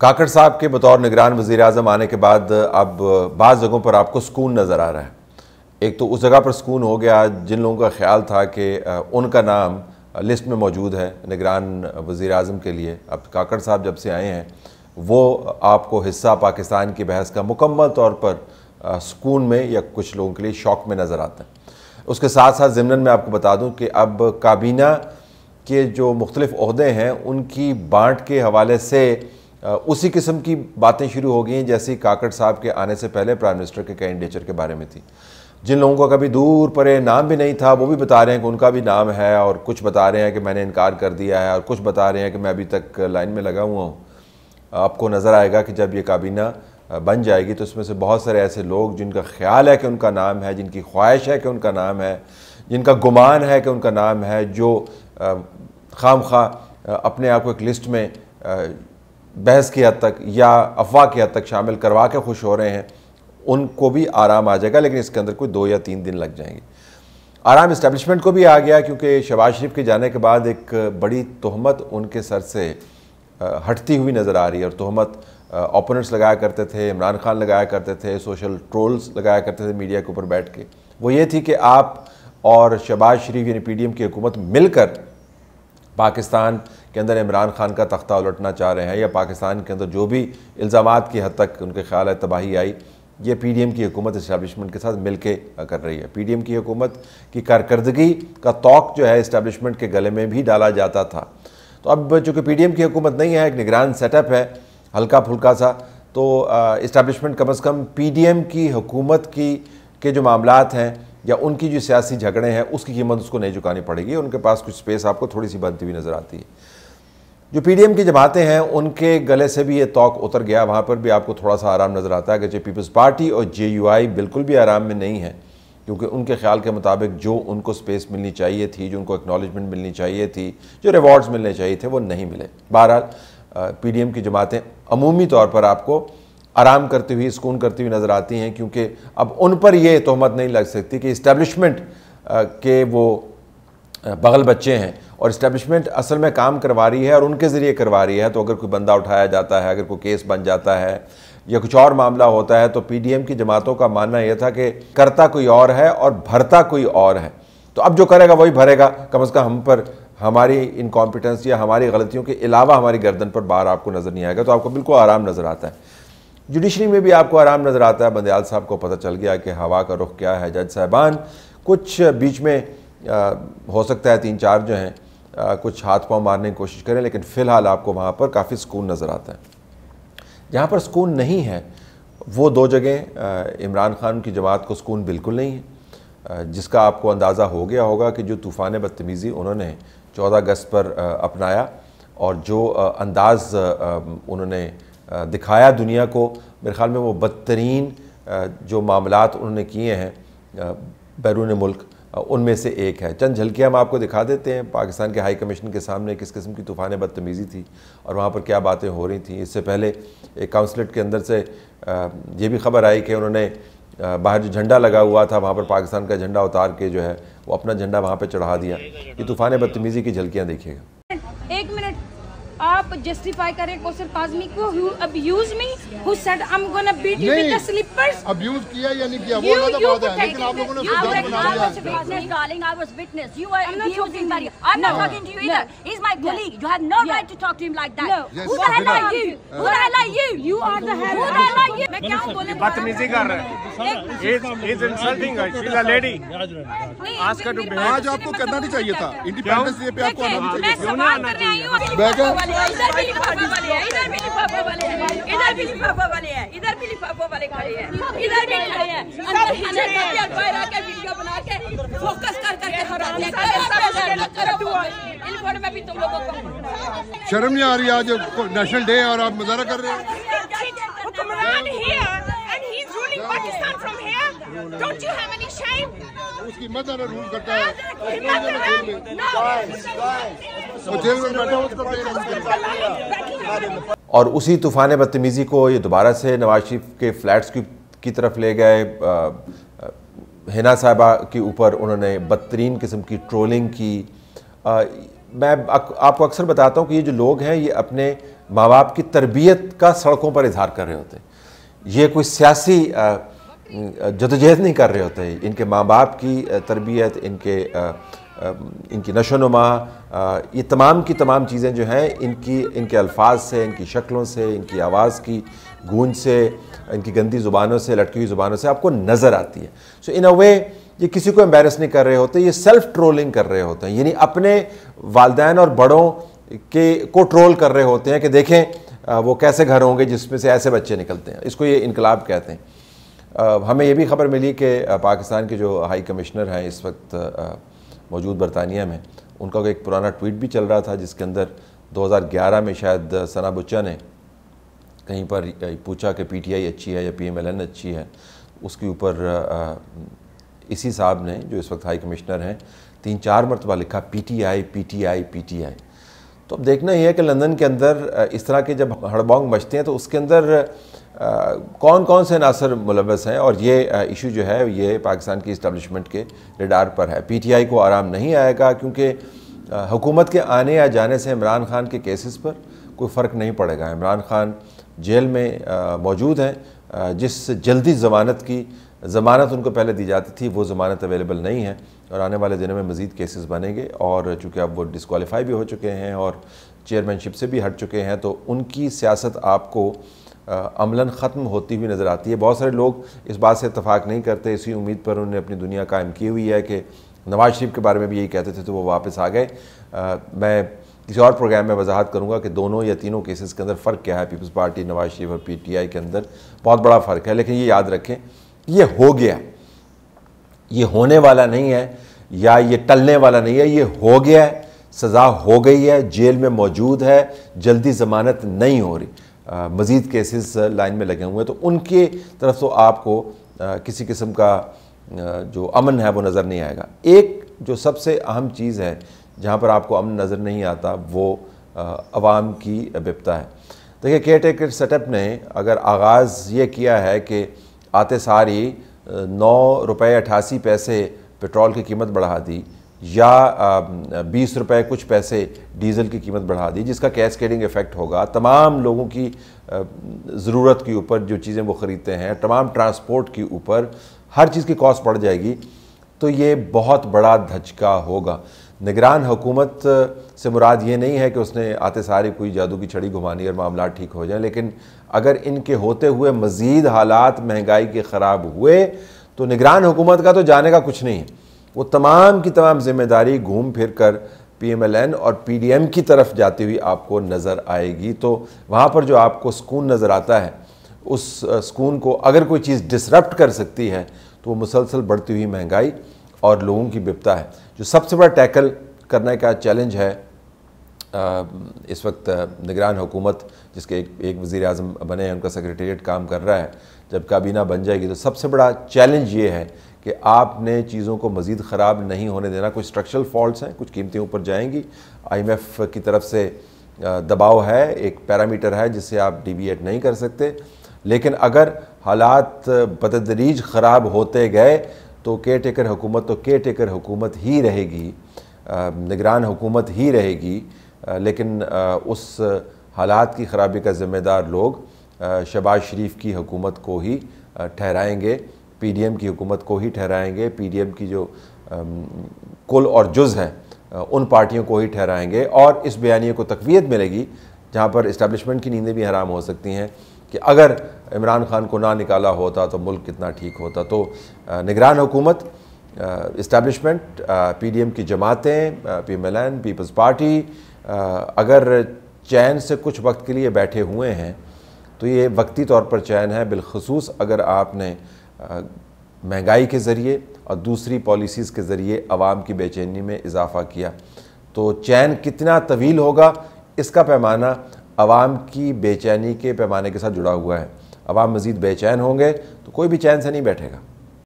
काकड़ साहब के बतौर निगरान वज़ी अजम आने के बाद अब बाज़ जगहों पर आपको सुकून नज़र आ रहा है एक तो उस जगह पर सुकून हो गया जिन लोगों का ख्याल था कि उनका नाम लिस्ट में मौजूद है निगरान वज़ी अजम के लिए अब काकड़ साहब जब से आए हैं वो आपको हिस्सा पाकिस्तान की बहस का मुकम्मल तौर पर सुकून में या कुछ लोगों के लिए शौक में नज़र आता है उसके साथ साथ ज़मन में आपको बता दूँ कि अब काबीना के जो मुख्तलिफ़दे हैं उनकी बाँट के हवाले से उसी किस्म की बातें शुरू हो गई हैं जैसी काकड़ साहब के आने से पहले प्राइम मिनिस्टर के कैंडिडेचर के बारे में थी जिन लोगों का कभी दूर परे नाम भी नहीं था वो भी बता रहे हैं कि उनका भी नाम है और कुछ बता रहे हैं कि मैंने इनकार कर दिया है और कुछ बता रहे हैं कि मैं अभी तक लाइन में लगा हुआ हूँ आपको नज़र आएगा कि जब ये काबीना बन जाएगी तो उसमें से बहुत सारे ऐसे लोग जिनका ख्याल है कि उनका नाम है जिनकी ख्वाहिश है कि उनका नाम है जिनका गुमान है कि उनका नाम है जो खाम खा अपने आप को एक लिस्ट में बहस की हद तक या अफवाह की हद तक शामिल करवा के खुश हो रहे हैं उनको भी आराम आ जाएगा लेकिन इसके अंदर कोई दो या तीन दिन लग जाएंगे आराम इस्टेब्लिशमेंट को भी आ गया क्योंकि शबाज शरीफ के जाने के बाद एक बड़ी तहमत उनके सर से हटती हुई नज़र आ रही है और तहमत ओपोनेंट्स लगाया करते थे इमरान खान लगाया करते थे सोशल ट्रोल्स लगाया करते थे मीडिया के ऊपर बैठ के वो ये थी कि आप और शबाज शरीफ यानी पी डी एम की हुकूमत मिलकर पाकिस्तान के अंदर इमरान खान का तख्ता उलटना चाह रहे हैं या पाकिस्तान के अंदर जो भी इल्ज़ाम की हद तक उनके ख्याल है तबाही आई ये पी डी एम की हुकूमत इस्टबलिशमेंट के साथ मिल के कर रही है पी डी एम की हुकूमत की कारकर्दगी का तोक जो है इस्टबलिशमेंट के गले में भी डाला जाता था तो अब चूँकि पी डी एम की हुकूमत नहीं है एक निगरान सेटअप है हल्का फुल्का सा तो इस्टबलिशमेंट कम अज़ कम पी डी एम की हुकूमत की के जो मामला हैं या उनकी जो सियासी झगड़े हैं उसकी कीमत उसको नहीं चुकानी पड़ेगी उनके पास कुछ स्पेस आपको थोड़ी सी बनती हुई नज़र आती है जो पी की जमातें हैं उनके गले से भी ये तोक उतर गया वहाँ पर भी आपको थोड़ा सा आराम नज़र आता है कि जो पीपल्स पार्टी और जे बिल्कुल भी आराम में नहीं है क्योंकि उनके ख्याल के मुताबिक जो उनको स्पेस मिलनी चाहिए थी जो उनको एक्नॉलेजमेंट मिलनी चाहिए थी जो रिवॉर्ड्स मिलने चाहिए थे वो नहीं मिले बहरहाल पीडीएम की जमातें अमूमी तौर पर आपको आराम करती हुई सुकून करती हुई नज़र आती हैं क्योंकि अब उन पर यह तहमत नहीं लग सकती कि इस्टेब्लिशमेंट के वो बगल बच्चे हैं और इस्टेब्लिशमेंट असल में काम करवा रही है और उनके ज़रिए करवा रही है तो अगर कोई बंदा उठाया जाता है अगर कोई केस बन जाता है या कुछ और मामला होता है तो पीडीएम की जमातों का मानना यह था कि करता कोई और है और भरता कोई और है तो अब जो करेगा वही भरेगा कम अज़ कम हम पर हमारी इनकॉम्पिटेंस या हमारी गलतियों के अलावा हमारी गर्दन पर बाहर आपको नज़र नहीं आएगा तो आपको बिल्कुल आराम नज़र आता है जुडिशरी में भी आपको आराम नज़र आता है बंदयाल साहब को पता चल गया कि हवा का रुख क्या है जज साहबान कुछ बीच में आ, हो सकता है तीन चार जो हैं कुछ हाथ पाँव मारने की कोशिश करें लेकिन फ़िलहाल आपको वहाँ पर काफ़ी सुकून नज़र आता है जहाँ पर सुकून नहीं है वो दो जगह इमरान खान की जमात को सुकून बिल्कुल नहीं है जिसका आपको अंदाज़ा हो गया होगा कि जो तूफ़ान बदतमीज़ी उन्होंने चौदह अगस्त पर अपनाया और जो अंदाज़ उन्होंने दिखाया दुनिया को मेरे ख्याल में वो बदतरीन जो मामला उन्होंने किए हैं बैरून मुल्क उनमें से एक है चंद झलके हम आपको दिखा देते हैं पाकिस्तान के हाई कमीशन के सामने किस किस्म की तूफ़ान बदतमीज़ी थी और वहाँ पर क्या बातें हो रही थी इससे पहले एक काउंसलेट के अंदर से ये भी खबर आई कि उन्होंने बाहर जो झंडा लगा हुआ था वहाँ पर पाकिस्तान का झंडा उतार के जो है वो अपना झंडा वहाँ पर चढ़ा दिया ये तूफ़ान बदतमीज़ी की झलकियाँ देखिएगा आप जस्टिफाई करें कौशल काजमी को who abuse me who said I am gonna beat you with the slippers abuse किया या नहीं किया वो अलग बात है तो लेकिन आप लोगों ने उसको डर बना दिया miss darling I was witness you are abusing Maria I am not talking to you either he is my colleague you have no right to talk to him like that who the hell are you who the hell are you you are the hell who the hell are you मैं क्या बोलूं बदतमीजी कर रहा है he is insulting guys she is a lady आज का आज आपको करना नहीं मतलब चाहिए था इंडिपेंडेंस डे पे आपको आना चाहिए बैठो इधर भी लिफाफा वाले हैं इधर भी लिफाफा वाले हैं इधर भी लिफाफा वाले हैं इधर भी लिफाफा वाले खड़े हैं इधर भी खड़े हैं अंदर बाहर आके वीडियो बना के फोकस कर करके हराते हैं करो इन में भी तुम लोगों को शर्म नहीं आ रही आज नेशनल डे और आप मजारा कर रहे हो उसकी मदर रूल करता है। और उसी तूफान बदतमीज़ी को ये दोबारा से नवाज शरीफ के फ्लैट्स की, की तरफ ले गए हिना साहबा के ऊपर उन्होंने बदतरीन किस्म की ट्रोलिंग की आ, मैं आपको अक्सर बताता हूँ कि ये जो लोग हैं ये अपने माँ बाप की तरबियत का सड़कों पर इजहार कर रहे होते हैं ये कोई सियासी जदोजहद नहीं कर रहे होते इनके माँ बाप की तरबियत इनके इनकी नशोनुमा ये तमाम की तमाम चीज़ें जो हैं इनकी इनके अल्फाज से इनकी शक्लों से इनकी आवाज़ की गूंज से इनकी गंदी ज़ुबानों से लटकी हुई ज़ुबानों से आपको नज़र आती है सो इन अ वे ये किसी को एम्बेरस नहीं कर रहे होते ये सेल्फ ट्रोलिंग कर रहे होते हैं यानी अपने वालदेन और बड़ों के को ट्रोल कर रहे होते हैं कि देखें वो कैसे घर होंगे जिसमें से ऐसे बच्चे निकलते हैं इसको ये इनकलाब कहते हैं हमें ये भी खबर मिली कि पाकिस्तान के जो हाई कमिश्नर हैं इस वक्त मौजूद बरतानिया में उनका एक पुराना ट्वीट भी चल रहा था जिसके अंदर 2011 में शायद सना बुच्चा ने कहीं पर पूछा कि पीटीआई अच्छी है या पीएमएलएन अच्छी है उसके ऊपर इसी साहब ने जो इस वक्त हाई कमिश्नर हैं तीन चार मरतबा लिखा पीटीआई पीटीआई पीटीआई तो अब देखना ही है कि लंदन के अंदर इस तरह के जब हड़बोंग बचते हैं तो उसके अंदर कौन कौन से नासर मुलवस हैं और ये इशू जो है ये पाकिस्तान की इस्टबलिशमेंट के रिडार पर है पी टी आई को आराम नहीं आएगा क्योंकि हुकूमत के आने या जाने से इमरान खान के केसेस पर कोई फ़र्क नहीं पड़ेगा इमरान खान जेल में मौजूद हैं जिस जल्दी ज़मानत की ज़मानत उनको पहले दी जाती थी वो ज़मानत अवेलेबल नहीं है और आने वाले दिनों में मज़ीद केसेस बनेंगे और चूँकि अब वो डिसकॉलीफाई भी हो चुके हैं और चेयरमैनशिप से भी हट चुके हैं तो उनकी सियासत आपको अमला ख़त्म होती हुई नज़र आती है बहुत सारे लोग इस बात से इतफाक़ नहीं करते इसी उम्मीद पर उन्होंने अपनी दुनिया कायम की हुई है कि नवाज़ शरीफ के बारे में भी यही कहते थे तो वो वापस आ गए मैं किसी और प्रोग्राम में वजाहत करूँगा कि दोनों या तीनों केसेस के अंदर फ़र्क क्या है पीपल्स पार्टी नवाज शरीफ और पी टी आई के अंदर बहुत बड़ा फ़र्क है लेकिन ये याद रखें ये हो गया ये होने वाला नहीं है या ये टलने वाला नहीं है ये हो गया है सज़ा हो गई है जेल में मौजूद है जल्दी ज़मानत नहीं हो रही मज़ीद केसेस लाइन में लगे हुए हैं तो उनके तरफ तो आपको आ, किसी किस्म का आ, जो अमन है वो नज़र नहीं आएगा एक जो सबसे अहम चीज़ है जहाँ पर आपको अमन नज़र नहीं आता वो आवाम की बिपता है देखिए केयर टेकर सेटअप ने अगर आगाज़ ये किया है कि आते सारी नौ रुपये अठासी पैसे पेट्रोल की कीमत बढ़ा दी या बीस रुपये कुछ पैसे डीजल की कीमत बढ़ा दी जिसका कैडिंग इफ़ेक्ट होगा तमाम लोगों की ज़रूरत के ऊपर जो चीज़ें वो ख़रीदते हैं तमाम ट्रांसपोर्ट के ऊपर हर चीज़ की कॉस्ट बढ़ जाएगी तो ये बहुत बड़ा धचका होगा निगरान हुकूमत से मुराद ये नहीं है कि उसने आते सारे कोई जादू की छड़ी घुमानी और मामला ठीक हो जाए लेकिन अगर इनके होते हुए मज़ीद हालात महंगाई के ख़राब हुए तो निगरान हुकूमत का तो जाने का कुछ नहीं वो तमाम की तमाम जिम्मेदारी घूम फिर कर पी एम एल एन और पी डी एम की तरफ जाती हुई आपको नज़र आएगी तो वहाँ पर जो आपको सुकून नज़र आता है उस सुकून को अगर कोई चीज़ डिसरप्ट कर सकती है तो वो मुसलसल बढ़ती हुई महंगाई और लोगों की विपता है जो सबसे बड़ा टैकल करने का चैलेंज है इस वक्त निगरान हुकूमत जिसके एक, एक वज़ी अजम बने हैं उनका सेक्रेटेरिएट काम कर रहा है जब काबीना बन जाएगी तो सबसे बड़ा चैलेंज ये है कि आपने चीज़ों को मज़ीद ख़राब नहीं होने देना कुछ स्ट्रक्चरल फॉल्ट्स हैं कुछ कीमतें ऊपर जाएंगी आईएमएफ की तरफ से दबाव है एक पैरामीटर है जिससे आप डिविएट नहीं कर सकते लेकिन अगर हालात बतदरीज ख़राब होते गए तो केयर टेकर हुकूमत तो केयर टेकर हुकूमत ही रहेगी निगरान हुकूमत ही रहेगी लेकिन उस हालात की ख़राबी का ज़िम्मेदार लोग शबाज शरीफ की हुकूमत को ही ठहराएंगे पीडीएम की हुकूमत को ही ठहराएंगे पीडीएम की जो कुल और जुज़ हैं उन पार्टियों को ही ठहराएंगे और इस बयानी को तकवीत मिलेगी जहाँ पर इस्टबलिशमेंट की नींदें भी हराम हो सकती हैं कि अगर इमरान खान को ना निकाला होता तो मुल्क कितना ठीक होता तो निगरान हुकूमत इस्टबलिशमेंट पी डी एम की जमातें P M L N people's party अगर चैन से कुछ वक्त के लिए बैठे हुए हैं तो ये वक्ती तौर पर चैन है बिलखसूस अगर आपने महंगाई के ज़रिए और दूसरी पॉलिसीज़ के ज़रिए आवाम की बेचैनी में इजाफ़ा किया तो चैन कितना तवील होगा इसका पैमाना आवाम की बेचैनी के पैमाने के साथ जुड़ा हुआ है आवाम मज़ीद बेचैन होंगे तो कोई भी चैन से नहीं बैठेगा